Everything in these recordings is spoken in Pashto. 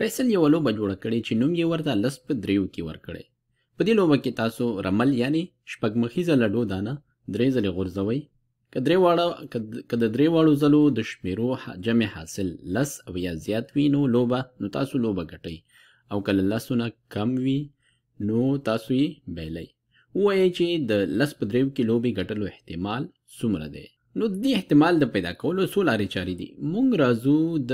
فیصل یو لوبه جوړه کړې چې نوم یې ورته لس په دریو کې ورکړی په دې لوبه کې تاسو رمل یعنی شپږمخیزه لډو دانه درې ځلې غورځوئ که درې واړه که د درې واړو ځلو د شمیرو جمع حاصل لس او یا زیات وي نو لوبه نو تاسو لوبه ګټئ او که له لسو نه کم وي نو تاسو یې بایلئ ووایئ چې د لس په دریو کې لوبې ګټلو احتمال څومره دی نو دې احتمال د پیدا کولو څو لارې چارې دي مونږ راځو د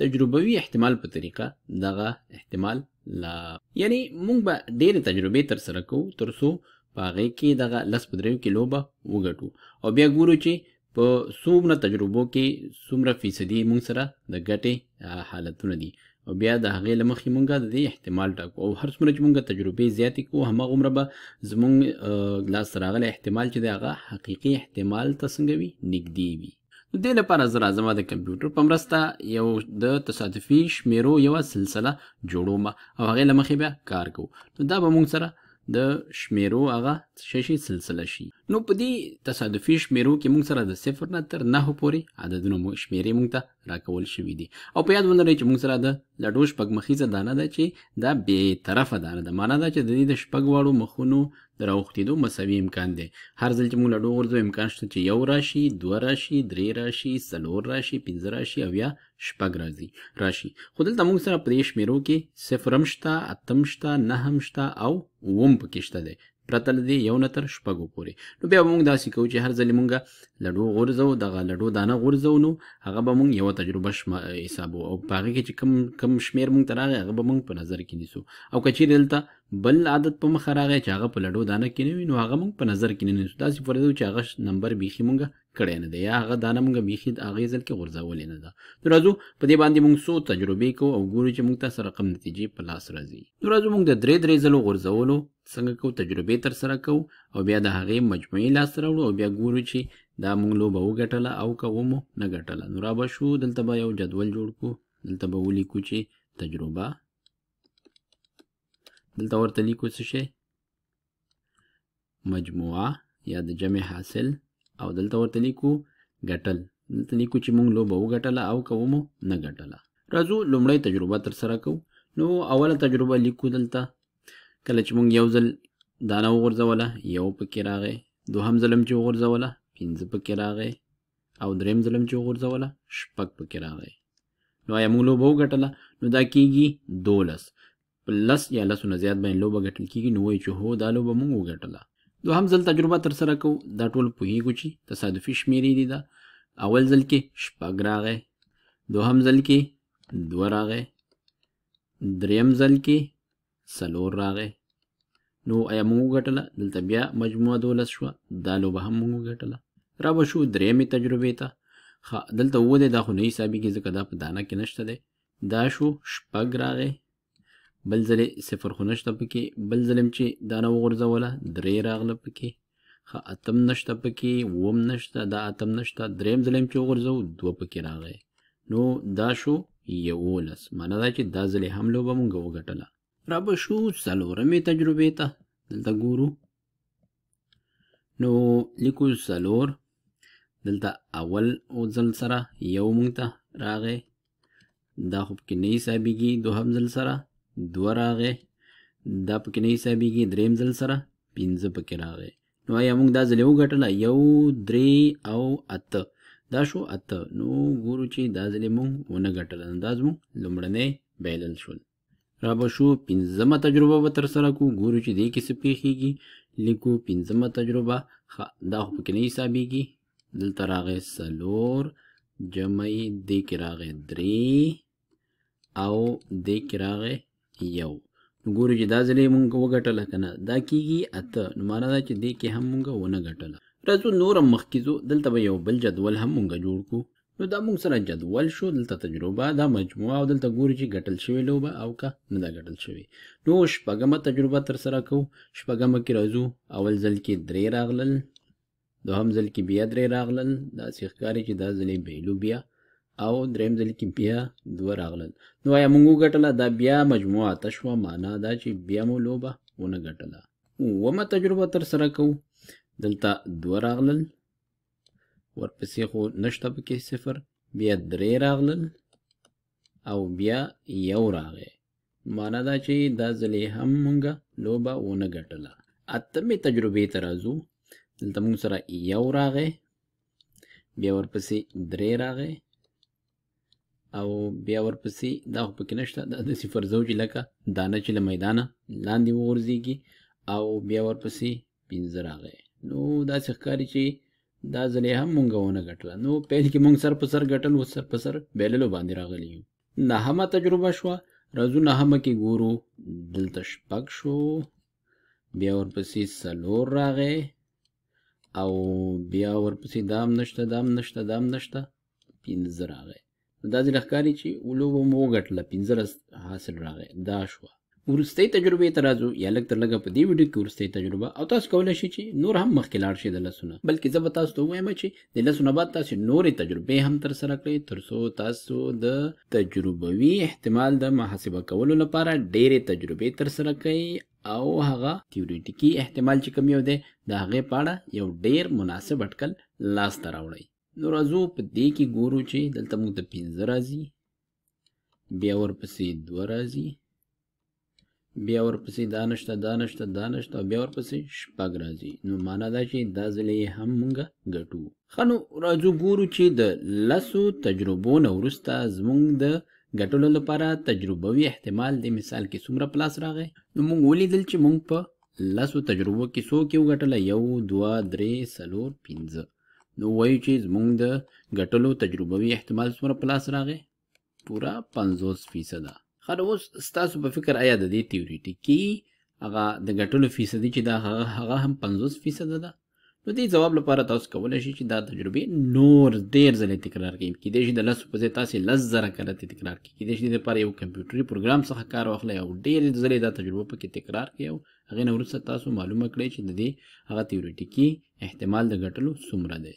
تجربوي احتمال په طریقه دغه احتمال لا یعنی مونږ به ډېرې تجربې ترسره کوو تر څو په هغې کې دغه لس په دریو کې لوبه وګټو او بیا ګورو چې په څومره تجربو کې څومره فیصدي مونږ سره د ګټې حالتونه دي او بیا د هغې له مخې مونږ د دې احتمال ټاکو او هر څومره چې مونږ تجربې زیاتې کوو هماغومره به زمونږ لاس راغلی احتمال چې دی هغه حقیقي احتمال ته څنګه وي نږدې وي د دې لپاره زه راځم د کمپیوټر په مرسته یو د تصادفي شمیرو یوه سلسله جوړوم او هغې له مخې بیا کار کوو نو دا به مونږ سره د شمیرو هغه څه شي سلسله شي نو په دې تصادفي شمیرو کې موږ سره د صفر نه تر نهو پورې عددونه مو شمیرې موږ ته راکول شوي دي او په یاد ولرئ چې موږ سره د لډو شپږمخیزه دانه ده چې دا بې طرفه دانه ده معنا دا چې د دې د شپږ واړو مخونو د راوختېدو مساوي امکان دی هر ځل چې موږ لډو غورځو امکان شته چې یو راشي دوه راشي درې راشي څلور راشي پنځه راشي او یا شپږ راځي راشي خو دلته موږ سره په دې شمیرو کې صفر هم شته اتم شته نهم شته او اووم پکې شته دی پرته له دې یو نه تر شپږو پورې نو بیا به موږ داسې کوو چې هر ځلې موږ لډو غورځو دغه لډو دانه غورځو نو هغه به موږ یوه تجربه شم حسابو او په هغې کې چې کم کم شمیر موږ ته راغی هغه به موږ په نظر کې نیسو او که چیرې دلته بل عادت په مخه راغی چې هغه په لډو دانه کې نه وي نو هغه موږ په نظر کې نه نیسو داسې فرض چې هغه نمبر بیخي موږ کړی نه دی یا هغه دانه موږ میخي د هغې ځل کې غورځولې نه ده نو راځو په دې باندې موږ څو تجربې کوو او ګورو چې موږ تاسو رقم نتیجې په لاس راځي نو راځو موږ د درې درې ځلو غورځولو څنګه کوو تجربې ترسره کوو او بیا د هغې مجموعې لاسته راوړو او بیا ګورو چې دا موږ لوبه وګټله او که ومو نه ګټله نو را به شو دلته به یو جدول جوړ کړو دلته به ولیکو چې تجربه دلته ورته لیکو څه شی مجموعه یا د جمع حاصل او دلته ورته لیکو ګټل دلته لیکو چې موږ لوبه وګټله او که ومو نه ګټله راځو لومړی تجربه ترسره کوو نو اوله تجربه لیکو دلته کله چې موږ یو ځل دانه وغورځوله یو پکې راغی دوهم ځل هم چې وغورځوله پنځه پکې راغی او دریم ځل هم چې وغورځوله شپږ پکې راغی نو آیا موږ لوبه وګټله نو دا کېږي دولس په لس یا لسو نه زیات باندې لوبه ګټل کېږي نو وایي چې هو دا لوبه موږ وګټله دوهم ځل تجربه تر سره کوو دا ټول پوهیږو چې تصادفي شمیرې دي دا اول ځل کې شپږ راغی دوهم ځل کې دوه راغی دریم ځل کې څلور راغی نو آیا موږ وګټله دلته بیا مجموعه دولس شوه دا لوبه هم موږ وګټله را به شو درېیمې تجربې ته ښه دلته اووه دی دا خو نه حسابېږي ځکه دا په دانه کې نشته دی دا شو شپږ راغی بل ځلې صفر خو نشته پکې بل ځلې چې دا نه وغورځوله درې راغله پکې ښه اتم نشته پکې اوم نشته دا اتم نشته درېیم ځلې چې وغورځوو دوه پکې راغی نو دا شو یولس معنا دا چې دا ځلې هم لوبه مونږ وګټله را به شو څلورمې تجربې ته دلته ګورو نو لیکو څلور دلته اول او ځل سره یو مونږ ته راغی دا خو پکې نه حسابېږي دوهم ځل سره دوه راغې دا پکې نه حسابېږي دریم ځل سره پنځه پکې راغې نو آیا موږ دا ځل وګټله یو درې او اته دا شو اته نو ګورو چې دا ځل موږ ونه ګټله نو دا زموږ لومړنی بیلل شول را به شو پنځمه تجربه به ترسره کو ګورو چې دې کې څه پېښېږي لیکو پنځمه تجربه دا خو پکې نه حسابېږي دلته راغی څلور جمعی دې کې راغی درې او دې کې راغی یو نو ګورو چې دا ځلې مونږ وګټله که نه دا کېږي اته نو معنا ده چې دې کې هم مونږ ونه ګټله راځو نور هم مخکې ځو دلته به یو بل جدول هم مونږ جوړ کړو نو دا مونږ سره جدول شو دلته تجربه دا مجموعه او دلته ګورو چې ګټل شوې لوبه او که نه ده ګټل شوې نو شپږمه تجربه ترسره کوو شپږمه کې راځو اول ځل کې درې راغلل دوهم ځل کې بیا درې راغلل داسې ښکاري چې دا ځلې بهلو بیا او دریم ځل کې بیا دوه راغلل نو آیا موږ وګټله دا بیا مجموعه تشوه معنا دا چې بیا مو لوبه ونه ګټله ومه تجربه تر سره کوو دلته دوه راغلل ورپسې خو نشته پکې صفر بیا درې راغلل او بیا یو راغی معنا دا چې دا ځلې هم موږ لوبه ونه ګټله اتمې تجربې ته راځو دلته موږ سره یو راغی بیا ورپسې درې راغی او بیا ورپسې دا خو پکې نشته دا داسې فرزوجي لکه دانه چې له میدانه لاندې وغورځېږي او بیا ورپسې پنځه راغی نو داسې ښکاري چې دا ځلې هم مونږ ونه ګټله نو پیل کې مونږ سر په سر ګټل اوس سر په سر بیللو باندې راغلی یو نهمه تجربه شوه راځو نهمه کې ګورو دلته شپږ شو بیا ورپسې څلور راغی او بیا ورپسې دام نشته دام نشته دام نشته پنځه راغی دا ځل ښکاری چې ولوب مو وګټله 15 حاصل راغی دا شو ورستۍ تجربې ته راځو یا لږ تر لږه په دې ویډیو کې ورستۍ تجربه او تاسو کولای شئ چې نور هم مخکې لاړ شئ د لسونه بلکې زه به تاسو ته ووایم چې د لسونه بعد تاسو نورې تجربې هم ترسره کړئ تر څو تاسو د تجربوي احتمال د محاسبه کولو لپاره ډېرې تجربې ترسره کړئ او هغه تیوریټیکي احتمال چې کم یو دی د هغې په اړه یو ډېر مناسب اټکل لاسته راوړئ نو راځو په دې کې ګورو چې دلته موږ ته پنځه راځي بیا ورپسې دوه راځي بیا ورپسې دا نشته دا نشته دا نشته او بیا ورپسې شپږ راځي نو معنا دا چې دا ځل یې هم موږ ګټو ښه نو راځو ګورو چې د لسو تجربو نه وروسته زموږ د ګټلو لپاره تجربوي احتمال د مثال کې څومره پلاس راغی نو موږ ولیدل چې موږ په لسو تجربو کې څو کې وګټله یو دوه درې څلور پنځه نو وایو چې زموږ د ګټلو تجربوي احتمال څومره په لاس راغی پوره پنځوس فیصده ښه نو اوس ستاسو په فکر آیا د دې تیوریټیکي هغه د ګټلو فیصدي چې دا هغه هم پنځوس فیصده ده نو دې ځواب لپاره تاسو کولی شئ چې دا تجربې نور ډېر ځلې تکرار کړئ کیدای شي د لسو په ځای تاسې لس زره کاله ترې تکرار کړئ کیدای شي د دپاره یو کمپیوټري پروګرام څخه کار واخلئ او ډېرې ځلې دا تجربه پکې تکرار کړئ او هغې نه وروسته تاسو معلومه کړئ چې د دې هغه تیوریټیکي احتمال د ګټلو څومره دی